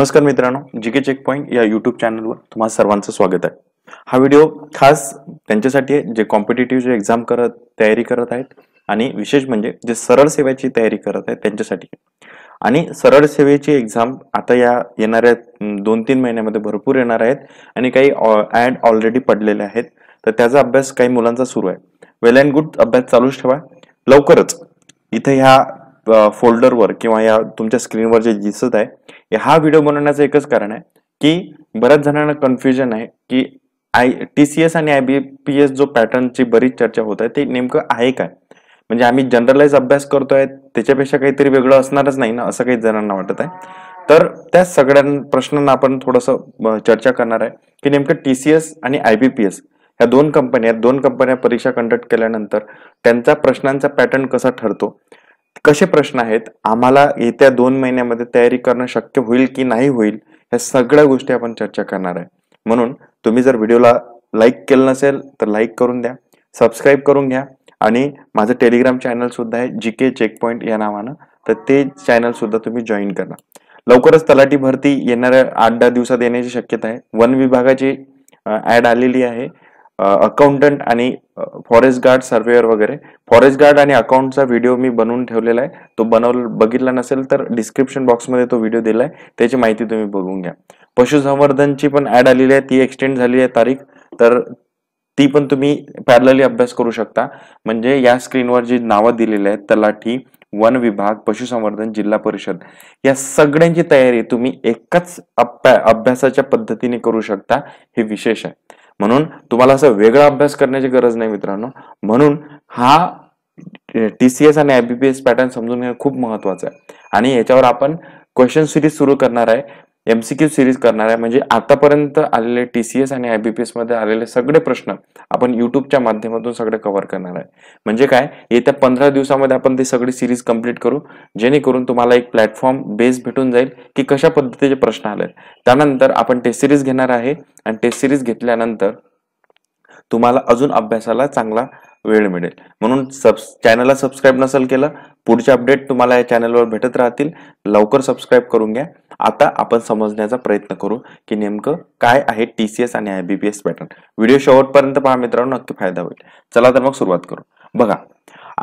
नमस्कार मित्रांनो GK check point या युट्यूब चॅनलवर तुम्हा सर्वांचं स्वागत आहे हा व्हिडिओ खास त्यांच्यासाठी आहे जे कॉम्पिटेटिव्ह जे एक्झाम करत तयारी करत आहेत आणि विशेष म्हणजे जे सरळ सेवेची तयारी करत आहेत त्यांच्यासाठी आणि सरळ सेवेची एक्झाम आता या येणाऱ्या दोन तीन महिन्यामध्ये भरपूर येणार आहेत आणि काही ॲड ऑलरेडी पडलेले आहेत तर त्याचा अभ्यास काही मुलांचा सुरू आहे वेल अँड गुड अभ्यास चालूच ठेवा लवकरच इथे ह्या फोल्डरवर किंवा या तुमच्या स्क्रीनवर जे दिसत आहे हा व्हिडिओ बनवण्याचं एकच कारण आहे की बऱ्याच जणांना कन्फ्युजन आहे की आय टी सी एस आणि आय बी पी एस जो पॅटर्नची बरीच चर्चा होत आहे ते नेमकं आहे काय म्हणजे आम्ही जनरलाइज अभ्यास करतोय त्याच्यापेक्षा काहीतरी वेगळं असणारच नाही ना असं काही जणांना वाटत आहे तर त्या सगळ्या प्रश्नांना आपण थोडस चर्चा करणार आहे की नेमकं टी सी एस आणि आय बी पी एस या दोन कंपन्या दोन कंपन्या परीक्षा कंडक्ट केल्यानंतर त्यांचा प्रश्नांचा पॅटर्न कसा ठरतो कसे प्रश्न आहेत आम्हाला येत्या दोन महिन्यामध्ये तयारी करणं शक्य होईल की नाही होईल ह्या सगळ्या गोष्टी आपण चर्चा करणार आहे म्हणून तुम्ही जर व्हिडिओला लाईक केलं नसेल तर लाईक करून द्या सबस्क्राईब करून घ्या आणि माझं टेलिग्राम चॅनल सुद्धा आहे जी के चेक पॉईंट या नावानं तर ते चॅनल सुद्धा तुम्ही जॉईन करा लवकरच तलाठी भरती येणाऱ्या आठ दहा दिवसात येण्याची शक्यता आहे वन विभागाची ॲड आलेली आहे अकाउंटंट आणि फॉरेस्ट गार्ड सर्वेअर वगैरे फॉरेस्ट गार्ड आणि अकाउंटचा व्हिडिओ मी बनवून ठेवलेला आहे तो बनव बघितला नसेल तर डिस्क्रिप्शन बॉक्समध्ये तो व्हिडिओ दिला आहे त्याची माहिती तुम्ही बघून घ्या पशुसंवर्धनची पण ॲड आलेली आहे ती एक्सटेंड झाली आहे तारीख तर ती पण तुम्ही पॅरलली अभ्यास करू शकता म्हणजे या स्क्रीनवर जी नावं दिलेली आहेत तलाठी वन विभाग पशुसंवर्धन जिल्हा परिषद या सगळ्यांची तयारी तुम्ही एकाच अभ्यासाच्या पद्धतीने करू शकता हे विशेष आहे म्हणून तुम्हाला असं वेगळा अभ्यास करण्याची गरज नाही मित्रांनो म्हणून हा टी सी एस आणि आयबीपीएस पॅटर्न समजून घेणं खूप महत्वाचं आहे आणि याच्यावर आपण क्वेश्चन सिरीज सुरू करणार आहे एमसीक्यू सिरीज करणार आहे म्हणजे आतापर्यंत आलेले टी सी एस आणि आय बी पी एसमध्ये आलेले सगळे प्रश्न आपण यूट्यूबच्या माध्यमातून सगळे कव्हर करणार आहे म्हणजे काय येत्या पंधरा दिवसामध्ये आपण ती सगळी सिरीज कंप्लीट करू जेणेकरून तुम्हाला एक प्लॅटफॉर्म बेस भेटून जाईल की कशा पद्धतीचे प्रश्न आले त्यानंतर आपण टेस्ट सिरीज घेणार आहे आणि टेस्ट सिरीज घेतल्यानंतर तुम्हाला अजून अभ्यासाला चांगला वेळ मिळेल म्हणून सब चॅनलला सबस्क्राईब नसेल केलं पुढचे अपडेट तुम्हाला या चॅनलवर भेटत राहतील लवकर सबस्क्राईब करून घ्या आता आपण समजण्याचा प्रयत्न करू की नेमकं काय आहे टी सी एस आणि I B P S pattern video शेवटपर्यंत पहा मित्रांनो नक्की फायदा होईल चला तर मग सुरुवात करू बघा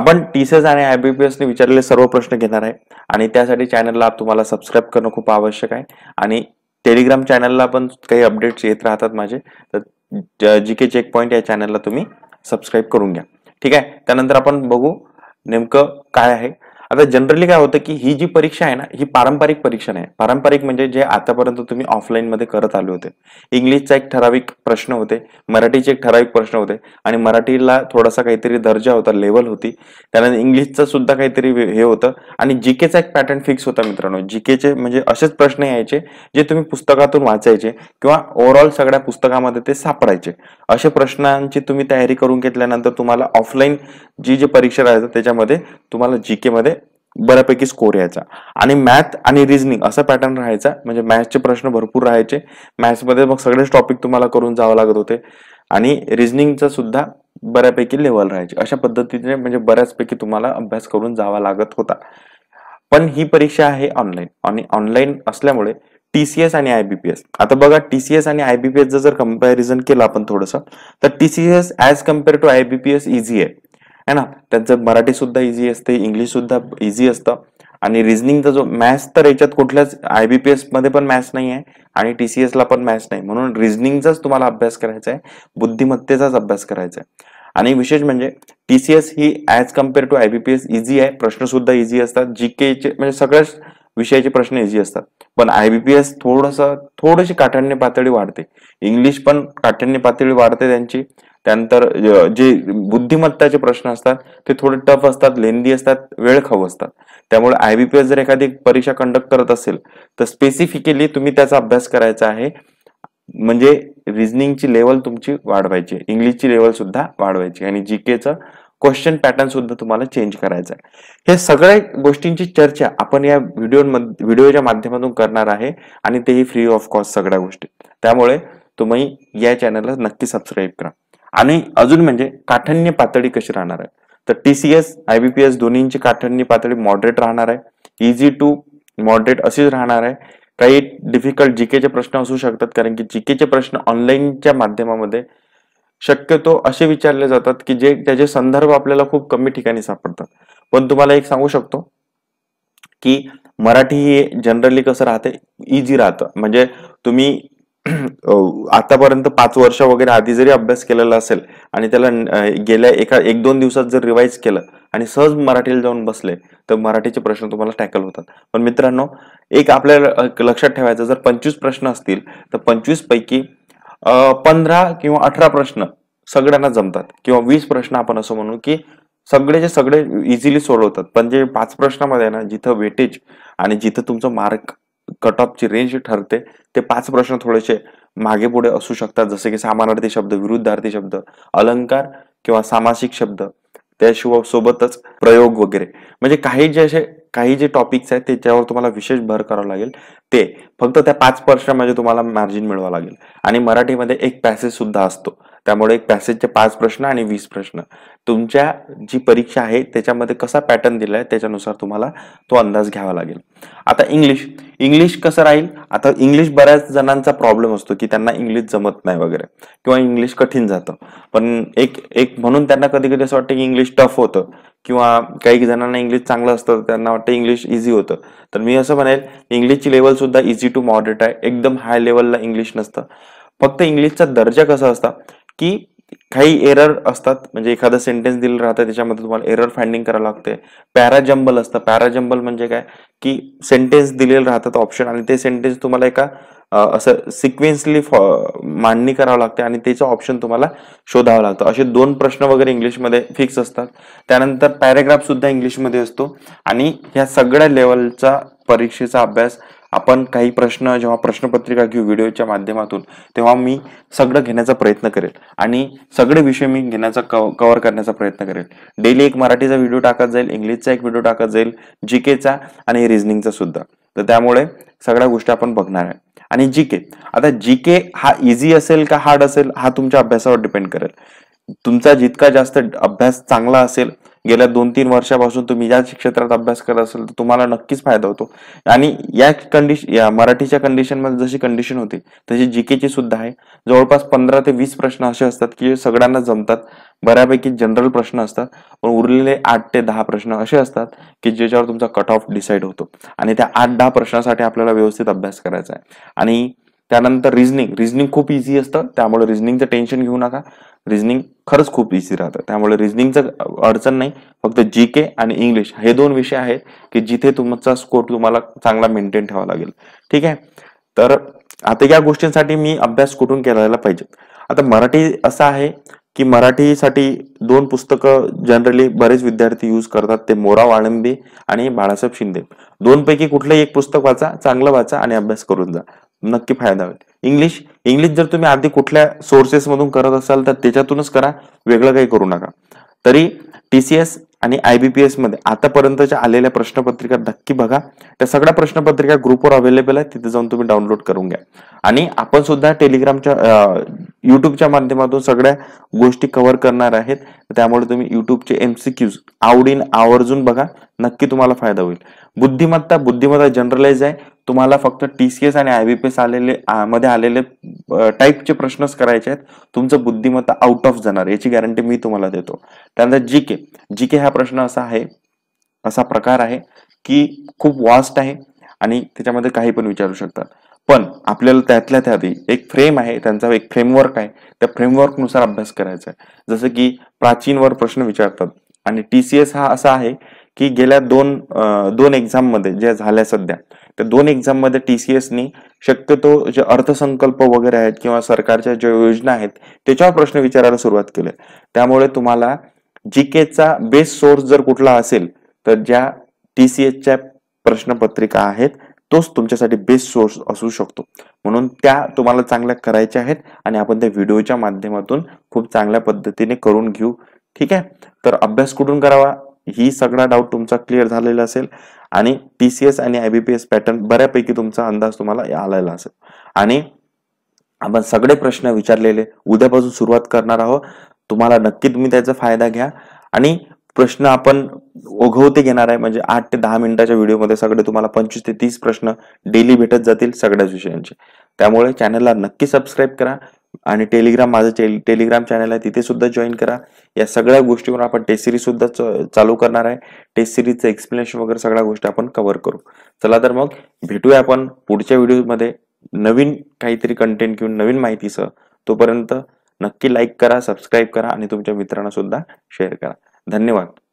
आपण टी सी एस आणि आय बी पी एसने विचारलेले सर्व प्रश्न घेणार आहे आणि त्यासाठी चॅनलला तुम्हाला सबस्क्राईब करणं खूप आवश्यक आहे आणि टेलिग्राम चॅनलला पण काही अपडेट्स येत राहतात माझे तर जी के चेक पॉईंट या चॅनलला तुम्ही सबस्क्राईब करून घ्या ठीक आहे त्यानंतर आपण बघू नेमकं काय आहे आता जनरली काय होतं की ही जी परीक्षा आहे ना ही पारंपरिक परीक्षा नाही पारंपरिक म्हणजे जे आतापर्यंत तुम्ही ऑफलाईन मध्ये करत आले होते इंग्लिशचा एक ठराविक प्रश्न होते मराठीचे एक ठराविक प्रश्न होते आणि मराठीला थोडासा काहीतरी दर्जा होता लेवल होती त्यानंतर इंग्लिशचा सुद्धा काहीतरी हे होतं आणि जीकेचा एक पॅटर्न फिक्स होता मित्रांनो जीकेचे म्हणजे असेच प्रश्न यायचे जे तुम्ही पुस्तकातून वाचायचे किंवा ओव्हरऑल सगळ्या पुस्तकामध्ये ते सापडायचे अशा प्रश्नांची तुम्ही तयारी करून घेतल्यानंतर तुम्हाला ऑफलाईन जी जी परीक्षा राहायचं त्याच्यामध्ये तुम्हाला जी मध्ये बऱ्यापैकी स्कोर यायचा आणि मॅथ आणि रिझनिंग असा पॅटर्न राहायचा म्हणजे मॅथ्सचे प्रश्न भरपूर राहायचे मॅथ्समध्ये मग सगळेच टॉपिक तुम्हाला करून जावं लागत होते आणि रिझनिंगचा सुद्धा बऱ्यापैकी लेवल राहायचे अशा पद्धतीने म्हणजे बऱ्याचपैकी तुम्हाला अभ्यास करून जावा लागत होता पण ही परीक्षा आहे ऑनलाईन आणि ऑनलाईन असल्यामुळे टीसीएस आणि आयबीपीएस आता बघा टीसीएस आणि आयबीपीएसचं जर कम्पॅरिझन केलं आपण थोडंसं तर TCS as compare to IBPS easy आहे है ना त्यांचं मराठी सुद्धा इझी असते इंग्लिश सुद्धा इझी असतं आणि रिझनिंगचा जो मॅथ्स तर याच्यात कुठल्याच आयबीपीएस मध्ये पण मॅथ्स नाही आहे आणि ला पण मॅथ्स नाही म्हणून रिझनिंगचाच तुम्हाला अभ्यास करायचा आहे बुद्धिमत्तेचाच अभ्यास करायचा आहे आणि विशेष म्हणजे टीसीएस ही as compare to IBPS easy आहे प्रश्न सुद्धा इझी असतात जी केचे म्हणजे सगळ्याच विषयाचे प्रश्न इझी असतात पण आय बी पी एस थोडंसं थोडीशी पातळी वाढते इंग्लिश पण काठण्य पातळी वाढते त्यांची त्यानंतर जे बुद्धिमत्ताचे प्रश्न असतात ते थोडे टफ असतात लेंदी असतात वेळ खाऊ असतात त्यामुळे आय बी पी एस जर एखादी परीक्षा कंडक्ट करत असेल तर स्पेसिफिकली तुम्ही त्याचा अभ्यास करायचा आहे म्हणजे रिझनिंगची लेवल तुमची वाढवायची इंग्लिशची लेवल सुद्धा वाढवायची आणि जी केचं क्वेश्चन पॅटर्न सुद्धा तुम्हाला चेंज करायचा आहे हे सगळ्या गोष्टींची चर्चा आपण या व्हिडिओ व्हिडिओच्या माध्यमातून करणार आहे आणि तेही फ्री ऑफ कॉस्ट सगळ्या गोष्टी त्यामुळे तुम्ही या चॅनलला नक्की सबस्क्राईब करा आणि अजून म्हणजे काठण्य पातळी कशी राहणार आहे तर T C S I B P S दोन्हींची काठण्य पातळी मॉडरेट राहणार आहे इझी टू मॉडरेट अशीच राहणार आहे काही डिफिकल्ट जीकेचे प्रश्न असू शकतात कारण की जीकेचे प्रश्न ऑनलाईनच्या माध्यमामध्ये शक्यतो असे विचारले जातात की जे त्याचे संदर्भ आपल्याला खूप कमी ठिकाणी सापडतात पण तुम्हाला एक सांगू शकतो की मराठी ही जनरली कसं राहते इझी राहतं म्हणजे तुम्ही आतापर्यंत पाच वर्ष वगैरे आधी जरी अभ्यास केलेला असेल आणि त्याला गेल्या एका एक दोन दिवसात जर रिवाईज केलं आणि सहज मराठीला जाऊन बसले तर मराठीचे प्रश्न तुम्हाला टॅकल होतात पण मित्रांनो एक आपल्याला लक्षात ठेवायचं जर पंचवीस प्रश्न असतील तर पंचवीस पैकी पंधरा किंवा अठरा प्रश्न सगळ्यांना जमतात किंवा वीस प्रश्न आपण असं म्हणू की सगळेचे सगळे इझिली सोडवतात पण जे पाच प्रश्नामध्ये ना जिथं वेटेज आणि जिथं तुमचं मार्क कट ऑफची रेंज ठरते ते पाच प्रश्न थोडेसे मागे पुढे असू शकतात जसे की सामानार्थी शब्द विरुद्धार्थी शब्द अलंकार किंवा सामासिक शब्द त्याशिवाय सोबतच प्रयोग वगैरे म्हणजे काही जे असे काही जे टॉपिक्स आहेत त्याच्यावर तुम्हाला विशेष भर करावा लागेल ते फक्त त्या पाच पर्सेंटमध्ये तुम्हाला मार्जिन मिळवा लागेल आणि मराठीमध्ये एक पॅसेज सुद्धा असतो त्यामुळे एक पॅसेजचे पाच प्रश्न आणि वीस प्रश्न तुमच्या जी परीक्षा आहे त्याच्यामध्ये कसा पॅटर्न दिला आहे त्याच्यानुसार तुम्हाला तो अंदाज घ्यावा लागेल आता इंग्लिश इंग्लिश कसं राहील आता इंग्लिश बऱ्याच जणांचा प्रॉब्लेम असतो की त्यांना इंग्लिश जमत नाही वगैरे किंवा इंग्लिश कठीण जातं पण एक एक म्हणून त्यांना कधी कधी असं वाटतं की इंग्लिश टफ होतं किंवा काही जणांना इंग्लिश चांगलं असतं त्यांना वाटतं इंग्लिश इझी होतं तर मी असं म्हणेल इंग्लिशची लेवल सुद्धा इझी टू मॉडरेट आहे एकदम हाय लेवलला इंग्लिश नसतं फक्त इंग्लिशचा दर्जा कसा असता की काही एरर असतात म्हणजे एखादं सेंटेन्स दिलं राहतं त्याच्यामध्ये तुम्हाला एरर फाइंडिंग करावं लागते पॅराजंबल असतं पॅराजंबल म्हणजे काय की सेंटेन्स दिलेलं राहतात ऑप्शन आणि ते सेंटेन्स तुम्हाला एका असं सिक्वेन्सली मांडणी करावं लागते आणि त्याचं ऑप्शन तुम्हाला शोधावं लागतं असे दोन प्रश्न वगैरे इंग्लिशमध्ये फिक्स असतात त्यानंतर पॅरेग्राफ सुद्धा इंग्लिशमध्ये असतो आणि ह्या सगळ्या लेवलचा परीक्षेचा अभ्यास आपण काही प्रश्न जेव्हा प्रश्नपत्रिका किंवा व्हिडिओच्या माध्यमातून तेव्हा मी सगळं घेण्याचा प्रयत्न करेल आणि सगळे विषय मी घेण्याचा कवर करण्याचा प्रयत्न करेल डेली एक मराठीचा व्हिडिओ टाकत जाईल इंग्लिशचा एक व्हिडिओ टाकत जाईल जी केचा आणि रिझनिंगचा सुद्धा तर त्यामुळे सगळ्या गोष्टी आपण बघणार आहे आणि जी के आता जी के हा इझी असेल का हार्ड असेल हा तुमच्या अभ्यासावर डिपेंड करेल तुमचा जितका जास्त अभ्यास चांगला असेल गेल्या दोन तीन वर्षापासून तुम्ही याच क्षेत्रात अभ्यास करत असाल तर तुम्हाला नक्कीच फायदा होतो आणि या कंडिशन या मराठीच्या कंडिशनमध्ये जशी कंडिशन होती तशी जी केची सुद्धा आहे जवळपास पंधरा ते वीस प्रश्न असे असतात की सगळ्यांना जमतात बऱ्यापैकी जनरल प्रश्न असतात पण उरलेले आठ ते दहा प्रश्न असे असतात की ज्याच्यावर तुमचा कट ऑफ डिसाईड होतो आणि त्या आठ दहा प्रश्नासाठी आपल्याला व्यवस्थित अभ्यास करायचा आहे आणि त्यानंतर रिझनिंग रिझनिंग खूप इझी असतं त्यामुळे रिझनिंगचं टेन्शन घेऊ नका रिझनिंग खरंच खूप इझी राहतं त्यामुळे रिझनिंगचं अडचण नाही फक्त जी के आणि इंग्लिश हे दोन विषय आहेत की जिथे तुमचा स्कोर तुम्हाला चांगला मेंटेन ठेवावा लागेल ठीक आहे तर आता या गोष्टींसाठी मी अभ्यास कुठून केला पाहिजे आता मराठी असं आहे की मराठीसाठी दोन पुस्तकं जनरली बरेच विद्यार्थी यूज करतात ते मोराव आळंबे आणि बाळासाहेब शिंदे दोनपैकी कुठलंही एक पुस्तक वाचा चांगलं वाचा आणि अभ्यास करून जा नक्की फायदा होईल इंग्लिश इंग्लिश जर तुम्ही आधी कुठल्या सोर्सेसमधून करत असाल तर त्याच्यातूनच करा वेगळं काही करू नका तरी टी सी एस आणि आयबीपीएस मध्ये आतापर्यंतच्या आलेल्या प्रश्नपत्रिका नक्की बघा त्या सगळ्या प्रश्नपत्रिका ग्रुपवर अवेलेबल आहेत तिथे जाऊन तुम्ही डाउनलोड करून घ्या आणि आपण सुद्धा टेलिग्रामच्या युट्यूबच्या माध्यमातून सगळ्या गोष्टी कव्हर करणार आहेत त्यामुळे तुम्ही युट्यूबचे एमसीक्यूज आवडीन आवर्जून बघा नक्की तुम्हाला फायदा होईल बुद्धिमत्ता बुद्धिमत्ता जनरलाइज आहे तुम्हाला फक्त टी सी एस आणि आय बी पी एस आलेले मध्ये आलेले टाईपचे प्रश्नच करायचे आहेत तुमचं बुद्धिमत्ता आउट ऑफ जाणार याची गॅरंटी मी तुम्हाला देतो त्यानंतर जी के जी के हा प्रश्न असा आहे असा प्रकार आहे की खूप वास्ट आहे आणि त्याच्यामध्ये काही पण विचारू शकतात पण आपल्याला त्यातल्या त्याआधी एक फ्रेम आहे त्यांचा एक फ्रेमवर्क आहे त्या फ्रेमवर्कनुसार अभ्यास करायचा आहे जसं की प्राचीनवर प्रश्न विचारतात आणि टी सी एस हा असा आहे की गेल्या दोन दोन एक्झाममध्ये ज्या झाल्या सध्या तर दोन एक्झाममध्ये टी सी एसनी शक्यतो जे अर्थसंकल्प वगैरे आहेत किंवा सरकारच्या ज्या योजना आहेत त्याच्यावर प्रश्न विचारायला सुरुवात केली त्यामुळे तुम्हाला जी केचा बेस सोर्स जर कुठला असेल तर ज्या टी सी एसच्या प्रश्नपत्रिका आहेत तोच तुमच्यासाठी बेस्ट सोर्स असू शकतो म्हणून त्या तुम्हाला चांगल्या करायच्या आहेत आणि आपण त्या व्हिडिओच्या माध्यमातून खूप चांगल्या पद्धतीने करून घेऊ ठीक आहे तर अभ्यास कुठून करावा ही सगळा डाऊट तुमचा क्लिअर झालेला असेल आणि टी सी एस आणि आयबीपीएस पॅटर्न बऱ्यापैकी तुमचा अंदाज तुम्हाला आलेला असेल आणि आपण सगळे प्रश्न विचारलेले उद्यापासून सुरुवात करणार आहोत तुम्हाला नक्की तुम्ही त्याचा फायदा घ्या आणि प्रश्न आपण ओघवते घेणार आहे म्हणजे आठ ते दहा मिनिटाच्या व्हिडिओमध्ये सगळे तुम्हाला पंचवीस ते तीस प्रश्न डेली भेटत जातील सगळ्याच विषयांचे त्यामुळे चॅनलला नक्की सबस्क्राईब करा आणि टेलिग्राम माझं टेलिग्राम चॅनल आहे तिथे सुद्धा जॉईन करा या सगळ्या गोष्टीवर आपण टेस्ट सिरीज सुद्धा चालू करणार आहे टेस्ट सिरीजचं एक्सप्लेनेशन वगैरे सगळ्या गोष्टी आपण कव्हर करू चला तर मग भेटूया आपण पुढच्या व्हिडिओमध्ये नवीन काहीतरी कंटेंट घेऊन नवीन माहितीसह तोपर्यंत नक्की लाईक करा सबस्क्राईब करा आणि तुमच्या मित्रांना सुद्धा शेअर करा धन्यवाद